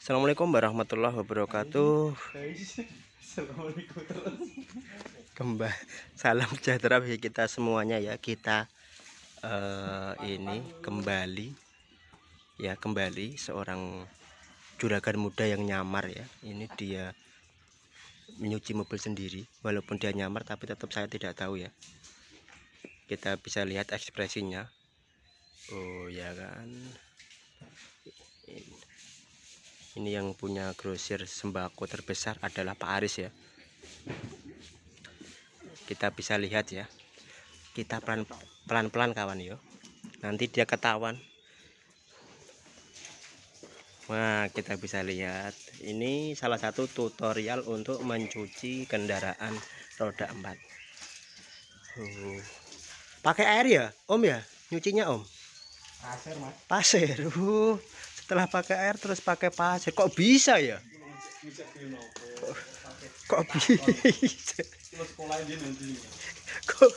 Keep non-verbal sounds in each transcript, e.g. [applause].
Assalamualaikum warahmatullahi wabarakatuh. Assalamualaikum terus. Kembali salam sejahtera bagi kita semuanya ya. Kita uh, ini kembali ya kembali seorang juragan muda yang nyamar ya. Ini dia menyuci mobil sendiri walaupun dia nyamar tapi tetap saya tidak tahu ya. Kita bisa lihat ekspresinya. Oh ya kan ini yang punya grosir sembako terbesar adalah Pak Aris ya kita bisa lihat ya kita pelan pelan, kawan yo nanti dia ketahuan Nah kita bisa lihat ini salah satu tutorial untuk mencuci kendaraan roda 4 uh. pakai air ya om ya nyucinya om pasir mas pasir uh setelah pakai air terus pakai pasir kok bisa ya kok, kok bisa kok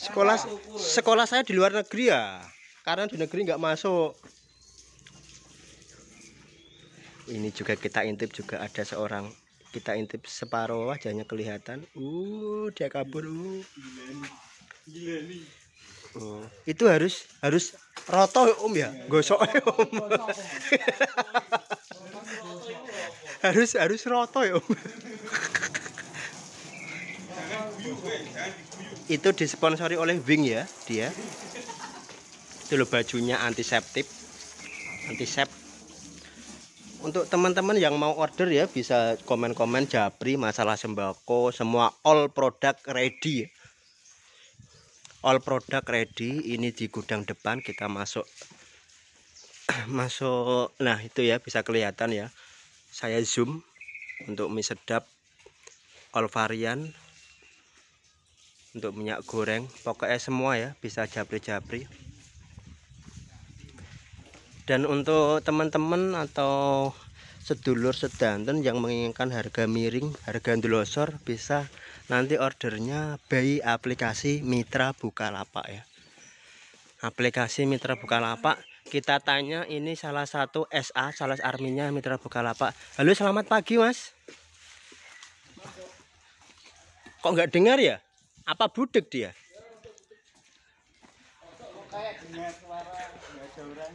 sekolah sekolah saya di luar negeri ya karena di negeri nggak masuk ini juga kita intip juga ada seorang kita intip separuh wajahnya kelihatan uh dia kabur uh. Oh. Itu harus harus roto ya, Om ya, gosok ya, Om. [laughs] harus harus roto ya Om. [laughs] itu disponsori oleh Wing ya dia. Itu loh bajunya antiseptik. Antiseptik untuk teman-teman yang mau order ya bisa komen-komen Japri masalah sembako semua all product ready all product ready ini di gudang depan kita masuk [clears throat] masuk nah itu ya bisa kelihatan ya saya zoom untuk mie sedap all varian untuk minyak goreng pokoknya semua ya bisa japri-japri dan untuk teman-teman atau sedulur sedanten yang menginginkan harga miring harga dulosor bisa nanti ordernya bayi aplikasi Mitra Bukalapak ya aplikasi Mitra Bukalapak kita tanya ini salah satu SA salah arminya Mitra Bukalapak halo selamat pagi mas kok nggak dengar ya apa budek dia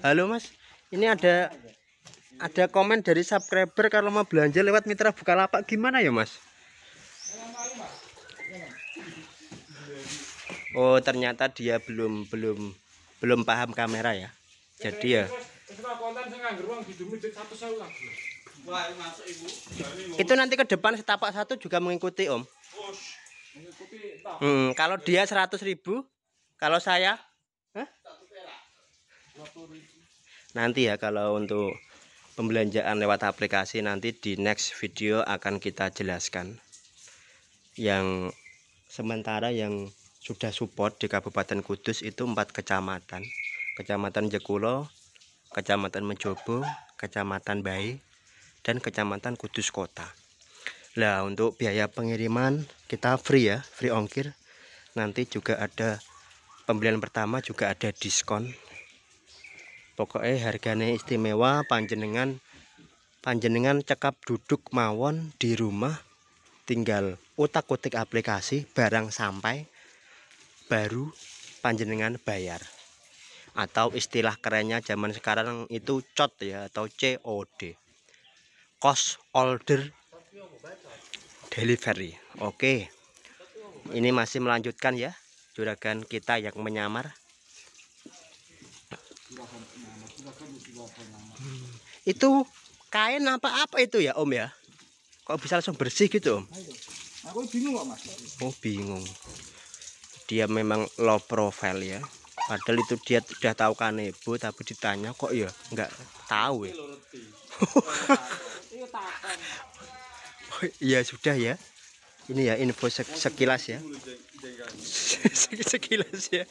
halo mas ini ada ada komen dari subscriber kalau mau belanja lewat Mitra Bukalapak gimana ya mas Oh ternyata dia belum belum belum paham kamera ya. Jadi ya. Itu nanti ke depan setapak satu juga mengikuti Om. Hmm, kalau dia seratus ribu, kalau saya huh? Nanti ya kalau untuk pembelanjaan lewat aplikasi nanti di next video akan kita jelaskan. Yang sementara yang sudah support di Kabupaten Kudus itu empat kecamatan Kecamatan Jekulo Kecamatan Mejobo Kecamatan Bayi dan Kecamatan Kudus Kota Nah untuk biaya pengiriman kita free ya free ongkir nanti juga ada pembelian pertama juga ada diskon pokoknya harganya istimewa panjenengan panjenengan cekap duduk mawon di rumah tinggal utak-utik aplikasi barang sampai baru panjenengan bayar atau istilah kerennya zaman sekarang itu COD ya atau COD cost order delivery oke ini masih melanjutkan ya juragan kita yang menyamar itu kain apa-apa itu ya om ya kok bisa langsung bersih gitu om Aku bingung mas. Oh bingung dia memang low profile ya padahal itu dia sudah tahu kan kanebo tapi ditanya kok ya nggak tahu ya oh, [laughs] iya sudah ya ini ya info sek sekilas ya [laughs] sekilas ya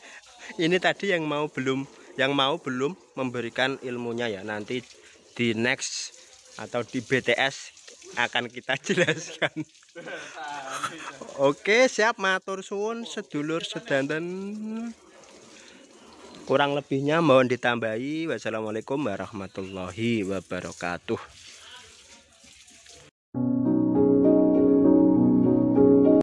ini tadi yang mau belum yang mau belum memberikan ilmunya ya nanti di next atau di BTS akan kita [laughs] jelaskan Oke, siap matur suwun sedulur sedanten. Kurang lebihnya mohon ditambahi. Wassalamualaikum warahmatullahi wabarakatuh.